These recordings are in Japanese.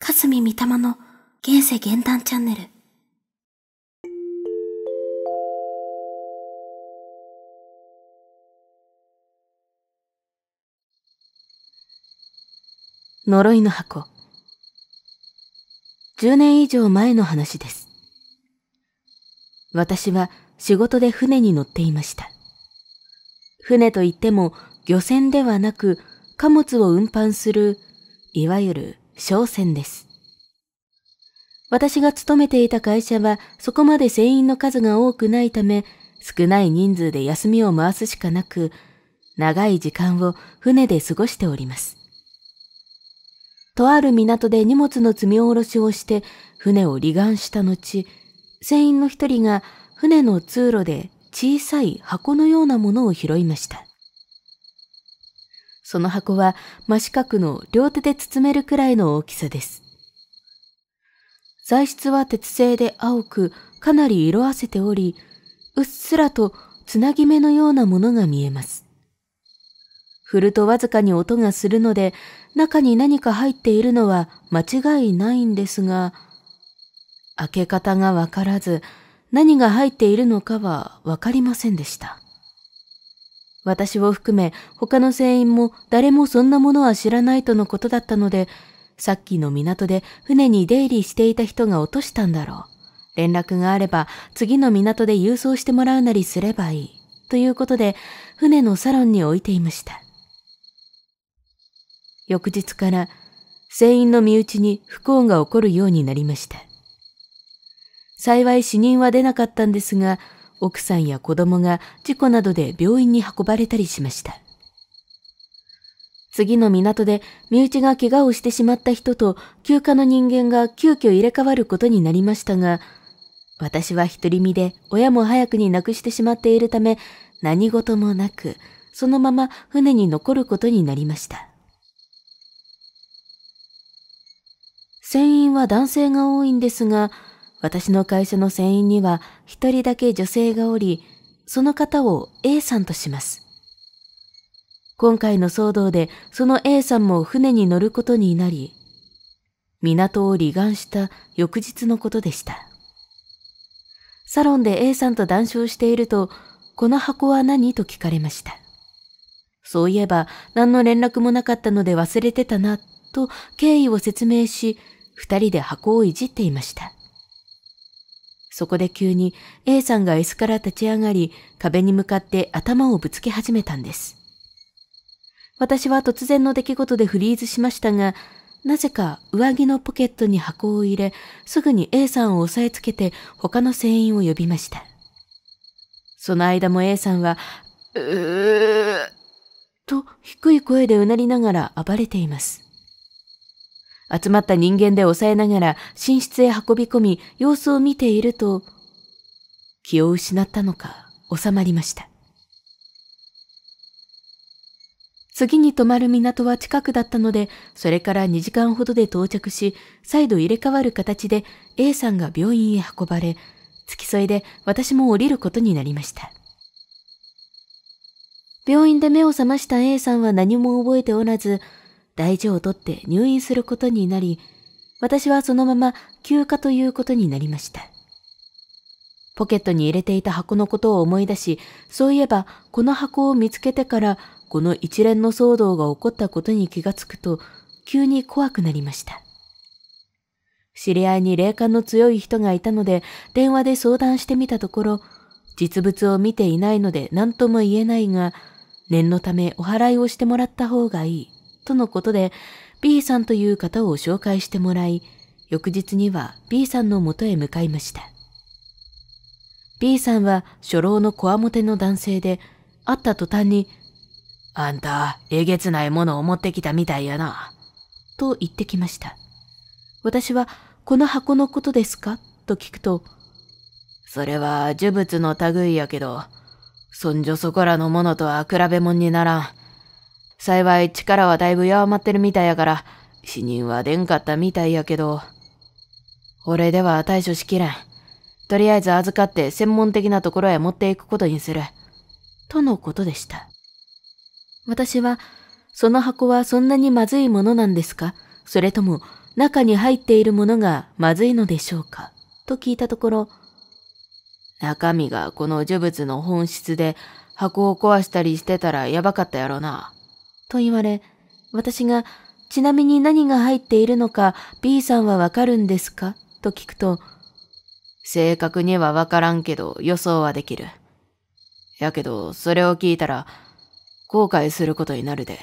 かすみみたまの現世現段チャンネル。呪いの箱。10年以上前の話です。私は仕事で船に乗っていました。船といっても漁船ではなく貨物を運搬する、いわゆる商船です。私が勤めていた会社はそこまで船員の数が多くないため、少ない人数で休みを回すしかなく、長い時間を船で過ごしております。とある港で荷物の積み下ろしをして船を離岸した後、船員の一人が船の通路で小さい箱のようなものを拾いました。その箱は真四角の両手で包めるくらいの大きさです。材質は鉄製で青くかなり色あせており、うっすらとつなぎ目のようなものが見えます。振るとわずかに音がするので、中に何か入っているのは間違いないんですが、開け方がわからず、何が入っているのかはわかりませんでした。私を含め他の船員も誰もそんなものは知らないとのことだったので、さっきの港で船に出入りしていた人が落としたんだろう。連絡があれば次の港で郵送してもらうなりすればいい。ということで、船のサロンに置いていました。翌日から、船員の身内に不幸が起こるようになりました。幸い死人は出なかったんですが、奥さんや子供が事故などで病院に運ばれたりしました。次の港で身内が怪我をしてしまった人と休暇の人間が急遽入れ替わることになりましたが、私は独り身で親も早くに亡くしてしまっているため何事もなく、そのまま船に残ることになりました。船員は男性が多いんですが、私の会社の船員には一人だけ女性がおり、その方を A さんとします。今回の騒動でその A さんも船に乗ることになり、港を離岸した翌日のことでした。サロンで A さんと談笑していると、この箱は何と聞かれました。そういえば何の連絡もなかったので忘れてたな、と経緯を説明し、二人で箱をいじっていました。そこで急に A さんが椅子から立ち上がり、壁に向かって頭をぶつけ始めたんです。私は突然の出来事でフリーズしましたが、なぜか上着のポケットに箱を入れ、すぐに A さんを押さえつけて他の船員を呼びました。その間も A さんは、うーと低い声でうなりながら暴れています。集まった人間で抑えながら寝室へ運び込み様子を見ていると、気を失ったのか収まりました。次に泊まる港は近くだったので、それから2時間ほどで到着し、再度入れ替わる形で A さんが病院へ運ばれ、付き添いで私も降りることになりました。病院で目を覚ました A さんは何も覚えておらず、大事をとって入院することになり、私はそのまま休暇ということになりました。ポケットに入れていた箱のことを思い出し、そういえばこの箱を見つけてからこの一連の騒動が起こったことに気がつくと、急に怖くなりました。知り合いに霊感の強い人がいたので、電話で相談してみたところ、実物を見ていないので何とも言えないが、念のためお祓いをしてもらった方がいいとのことで B さんという方を紹介してもらい、翌日には B さんのもとへ向かいました。B さんは初老のこわもての男性で、会った途端に、あんた、えげつないものを持ってきたみたいやな、と言ってきました。私は、この箱のことですかと聞くと、それは呪物の類やけど、そんじょそこらのものとは比べ物にならん。幸い力はだいぶ弱まってるみたいやから、死人は出んかったみたいやけど。俺では対処しきれん。とりあえず預かって専門的なところへ持っていくことにする。とのことでした。私は、その箱はそんなにまずいものなんですかそれとも中に入っているものがまずいのでしょうかと聞いたところ、中身がこの呪物の本質で箱を壊したりしてたらやばかったやろな。と言われ、私が、ちなみに何が入っているのか B さんはわかるんですかと聞くと、正確にはわからんけど予想はできる。やけど、それを聞いたら、後悔することになるで。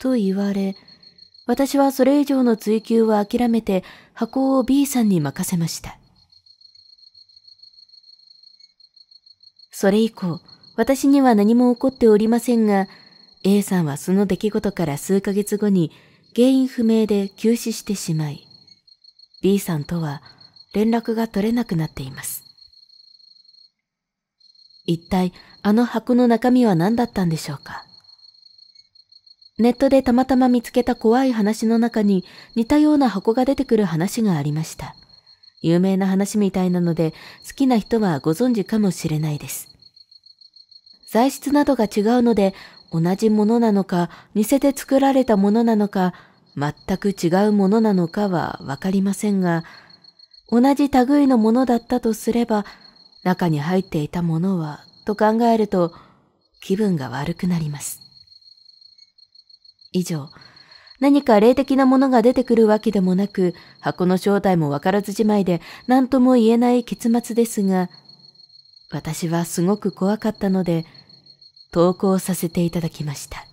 と言われ、私はそれ以上の追求は諦めて箱を B さんに任せました。それ以降、私には何も起こっておりませんが、A さんはその出来事から数ヶ月後に原因不明で急死してしまい、B さんとは連絡が取れなくなっています。一体あの箱の中身は何だったんでしょうかネットでたまたま見つけた怖い話の中に似たような箱が出てくる話がありました。有名な話みたいなので好きな人はご存知かもしれないです。材質などが違うので同じものなのか、似て作られたものなのか、全く違うものなのかはわかりませんが、同じ類のものだったとすれば、中に入っていたものは、と考えると、気分が悪くなります。以上、何か霊的なものが出てくるわけでもなく、箱の正体もわからずじまいで何とも言えない結末ですが、私はすごく怖かったので、投稿させていただきました。